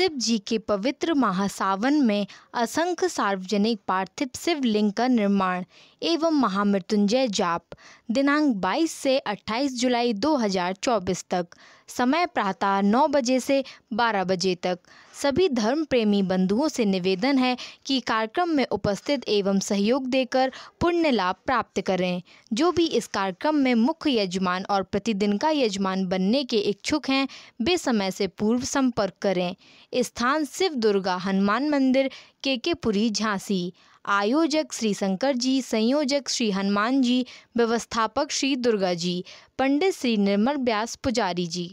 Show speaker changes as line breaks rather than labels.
शिव जी के पवित्र महासावन में असंख्य सार्वजनिक पार्थिव शिवलिंग का निर्माण एवं महामृत्युंजय जाप दिनांक 22 से 28 जुलाई 2024 तक समय प्रातः 9 बजे से 12 बजे तक सभी धर्म प्रेमी बंधुओं से निवेदन है कि कार्यक्रम में उपस्थित एवं सहयोग देकर पुण्य लाभ प्राप्त करें जो भी इस कार्यक्रम में मुख्य यजमान और प्रतिदिन का यजमान बनने के इच्छुक हैं वे समय से पूर्व संपर्क करें स्थान शिव दुर्गा हनुमान मंदिर के के पुरी झांसी आयोजक श्री शंकर जी संयोजक श्री हनुमान जी व्यवस्थापक श्री दुर्गा जी पंडित श्री निर्मल व्यास पुजारी जी